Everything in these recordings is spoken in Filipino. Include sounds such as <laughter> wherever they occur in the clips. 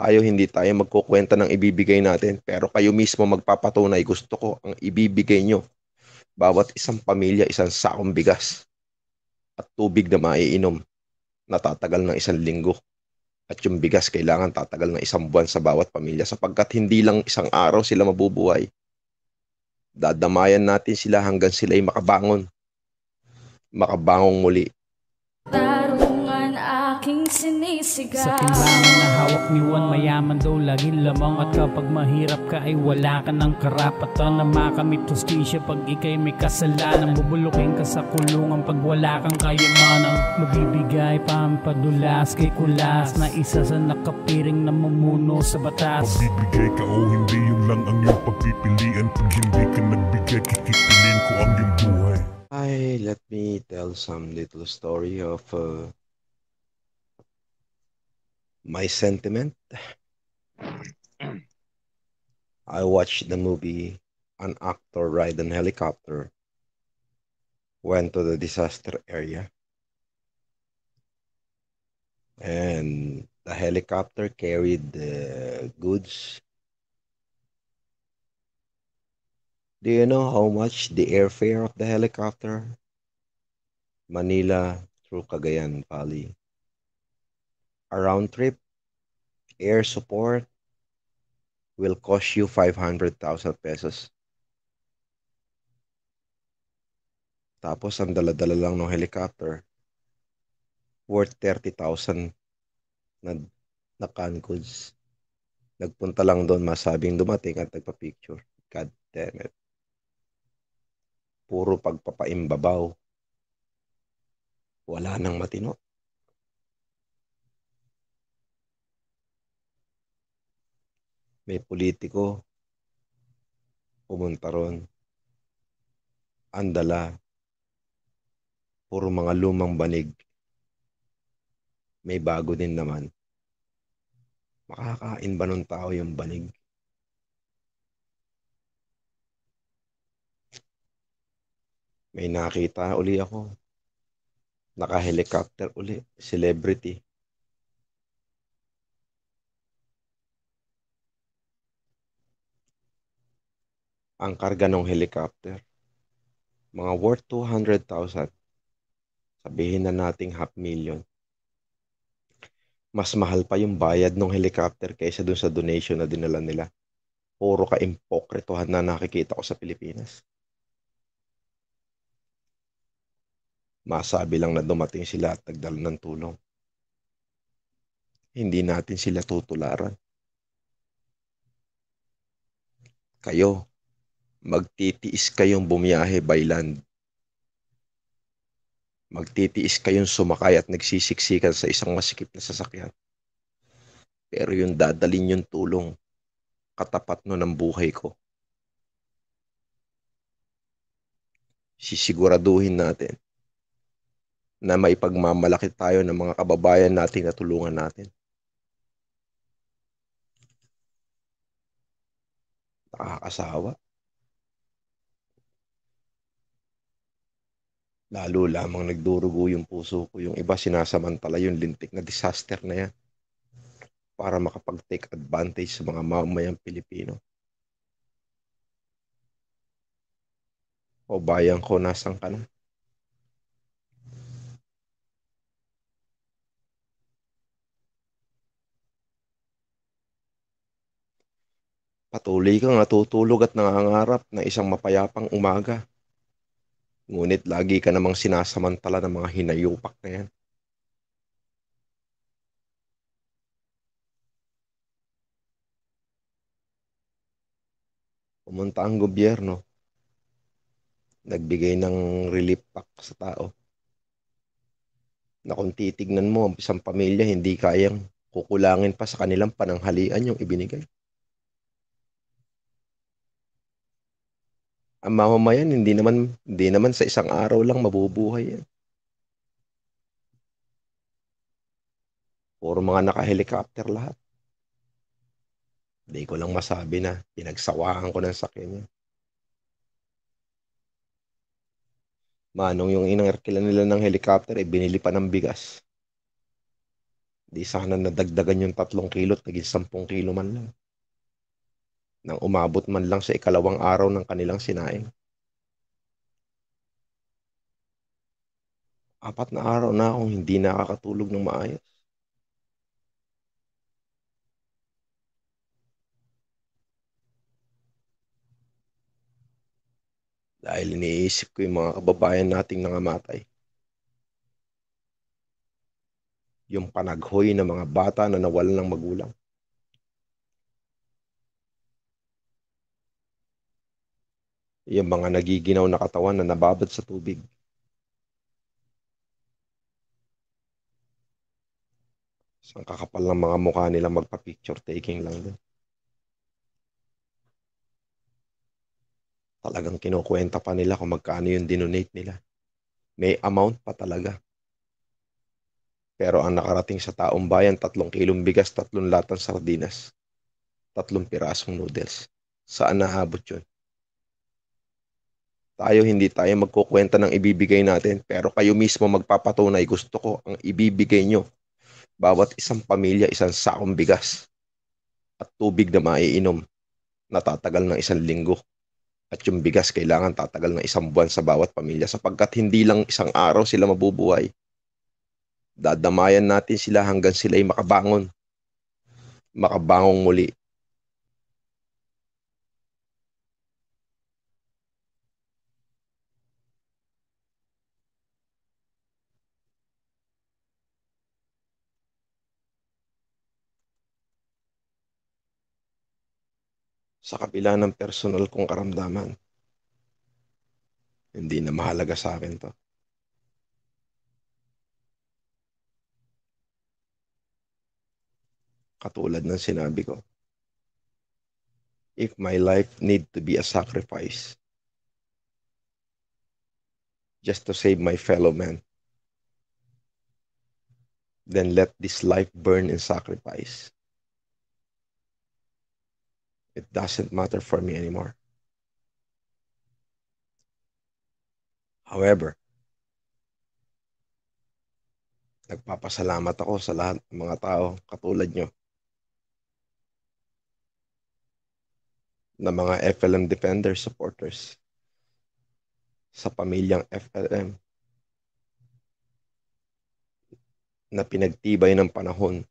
Tayo hindi tayo magkukwenta ng ibibigay natin, pero kayo mismo magpapatunay gusto ko ang ibibigay nyo. Bawat isang pamilya, isang sakong bigas at tubig na maiinom natatagal ng isang linggo. At yung bigas kailangan tatagal ng isang buwan sa bawat pamilya sapagkat hindi lang isang araw sila mabubuhay. Dadamayan natin sila hanggang sila ay makabangon. Makabangong muli. Para aking sinisigaw Sa timbangan na hawak ni Juan Mayaman daw laging lamang At kapag mahirap ka ay wala ka ng karapatan Na makamit justisya pag ikay may kasalanan Bubulukin ka sa kulungan pag wala kang kayamanan Magbibigay pampadulas kay kulas Na isa sa nakapiring na mamuno sa batas Magbibigay ka o oh, hindi yun lang ang iyong pagpipilian Pag hindi ka nagbigay kikipilin ko ang iyong buhay Hi, let me tell some little story of uh, my sentiment. <clears throat> I watched the movie An Actor Ride an Helicopter, went to the disaster area, and the helicopter carried the goods. Do you know how much the airfare of the helicopter? Manila through Cagayan Valley a round trip, air support will cost you 500,000 pesos. Tapos ang dala-dala lang ng helicopter worth 30,000 na, na concools. Nagpunta lang doon masabing dumating at nagpa-picture. God damn it. Puro pagpapaimbabaw. Wala nang matino. may politiko pumunta ron. Ang puro mga lumang banig. May bago din naman. Makakain ba ng tao yung banig? May nakita uli ako. Naka-helicopter uli. Celebrity. ang karga ng helicopter. Mga worth 200,000. Sabihin na nating half million. Mas mahal pa yung bayad ng helicopter kaysa dun sa donation na dinala nila. Puro ka impokritohan na nakikita ko sa Pilipinas. Masabi lang na dumating sila at nagdala ng tulong. Hindi natin sila tutularan. Kayo, magtitiis kayong bumiyahe by land. Magtitiis kayong sumakay at nagsisiksikan sa isang masikip na sasakyan. Pero yung dadalin yung tulong, katapat no ng buhay ko. Sisiguraduhin natin na maipagmamalaki tayo ng mga kababayan natin na tulungan natin. Nakakasawa. Lalo lamang nagdurugo yung puso ko. Yung iba sinasamantala yung lintik na disaster na yan para makapag-take advantage sa mga mamayang Pilipino. O bayan ko, nasan ka na? Patuloy kang natutulog at nangangarap na isang mapayapang umaga Ngunit lagi ka namang sinasamantala ng mga hinayupak na yan. Pumunta ang gobyerno. Nagbigay ng relief pack sa tao. Na kung titignan mo ang isang pamilya, hindi kayang kukulangin pa sa kanilang pananghalian yung ibinigay. ang mamamayan hindi naman hindi naman sa isang araw lang mabubuhay yan. Puro mga naka-helicopter lahat. Hindi ko lang masabi na pinagsawahan ko ng sakya niya. Manong yung inangkila nila ng helicopter, eh, binili pa ng bigas. Di sana nadagdagan yung tatlong kilo at naging sampung kilo man lang nang umabot man lang sa ikalawang araw ng kanilang sinaing. Apat na araw na akong hindi nakakatulog ng maayos. Dahil iniisip ko yung mga kababayan nating nangamatay. Yung panaghoy ng mga bata na nawalan ng magulang. yung mga nagiginaw na katawan na nababad sa tubig. So, ang kakapal ng mga mukha nila magpa-picture taking lang din. Talagang kinukwenta pa nila kung magkano yung dinonate nila. May amount pa talaga. Pero ang nakarating sa taong bayan, tatlong kilong bigas, tatlong latang sardinas, tatlong pirasong noodles. Saan nahabot yun? Tayo hindi tayo magkukwenta ng ibibigay natin, pero kayo mismo magpapatunay gusto ko ang ibibigay nyo. Bawat isang pamilya, isang sakong bigas at tubig na maiinom natatagal ng isang linggo. At yung bigas kailangan tatagal ng isang buwan sa bawat pamilya sapagkat hindi lang isang araw sila mabubuhay. Dadamayan natin sila hanggang sila ay makabangon. Makabangong muli sa kabila ng personal kong karamdaman. Hindi na mahalaga sa akin to. Katulad ng sinabi ko, if my life need to be a sacrifice just to save my fellow man, then let this life burn in sacrifice It doesn't matter for me anymore. However, nagpapasalamat ako sa lahat ng mga tao katulad nyo na mga FLM Defender supporters sa pamilyang FLM na pinagtibay ng panahon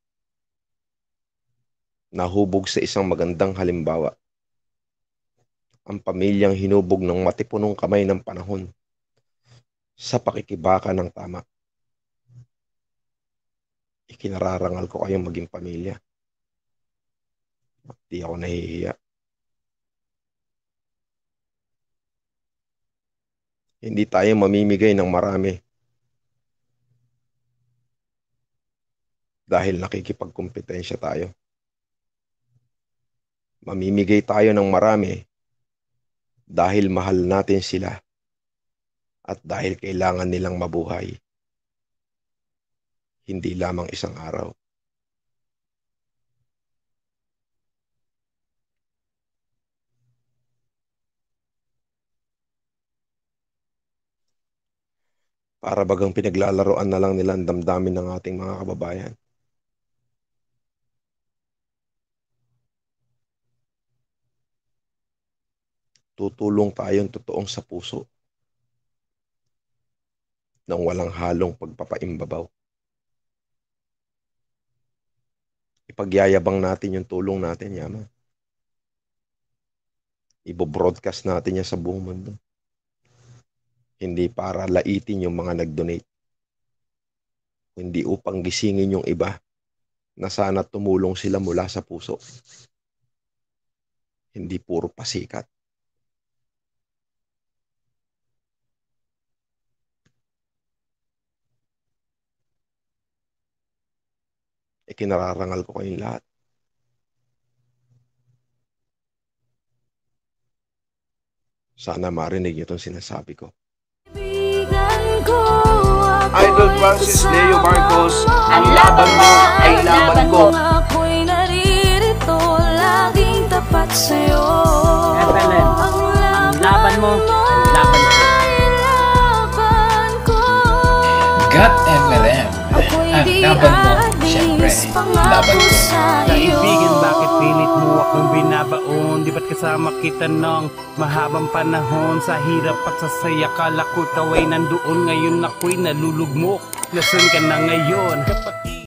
nahubog sa isang magandang halimbawa. Ang pamilyang hinubog ng matipunong kamay ng panahon sa pakikibaka ng tama. Ikinararangal ko kayong maging pamilya. At di ako nahihiya. Hindi tayo mamimigay ng marami dahil nakikipagkompetensya tayo. Mamimigay tayo ng marami dahil mahal natin sila at dahil kailangan nilang mabuhay. Hindi lamang isang araw. Para bagang pinaglalaroan na lang nila ang damdamin ng ating mga kababayan. tutulong tayong totoong sa puso ng walang halong pagpapaimbabaw. Ipagyayabang natin yung tulong natin, Yama. Ibo-broadcast natin yan sa buong mundo. Hindi para laitin yung mga nag-donate. Hindi upang gisingin yung iba na sana tumulong sila mula sa puso. Hindi puro pasikat. itinararangal ko kayong lahat. Sana marinig niyo itong sinasabi ko. Idol Francis Leo Marcos, ang laban mo ay laban ko. Ako'y naririto, laging tapat sa'yo. FLM, ang laban mo, laban ko. God Siyempre, laban ko. Kaibigan, bakit pilit mo akong binabaon? Di ba't kasama kita ng mahabang panahon? Sa hirap at sa saya, kala ko taway nandoon. Ngayon ako'y nalulugmok. Nasaan ka na ngayon. Kapatid.